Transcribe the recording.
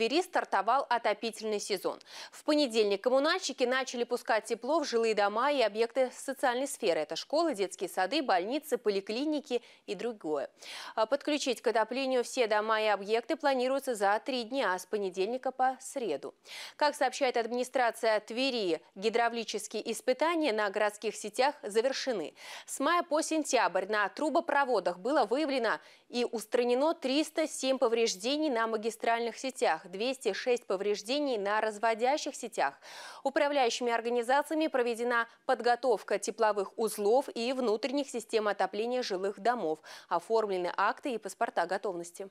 Твери стартовал отопительный сезон. В понедельник коммунальщики начали пускать тепло в жилые дома и объекты социальной сферы. Это школы, детские сады, больницы, поликлиники и другое. А подключить к отоплению все дома и объекты планируется за три дня, а с понедельника по среду. Как сообщает администрация Твери, гидравлические испытания на городских сетях завершены. С мая по сентябрь на трубопроводах было выявлено и устранено 307 повреждений на магистральных сетях. 206 повреждений на разводящих сетях. Управляющими организациями проведена подготовка тепловых узлов и внутренних систем отопления жилых домов. Оформлены акты и паспорта готовности.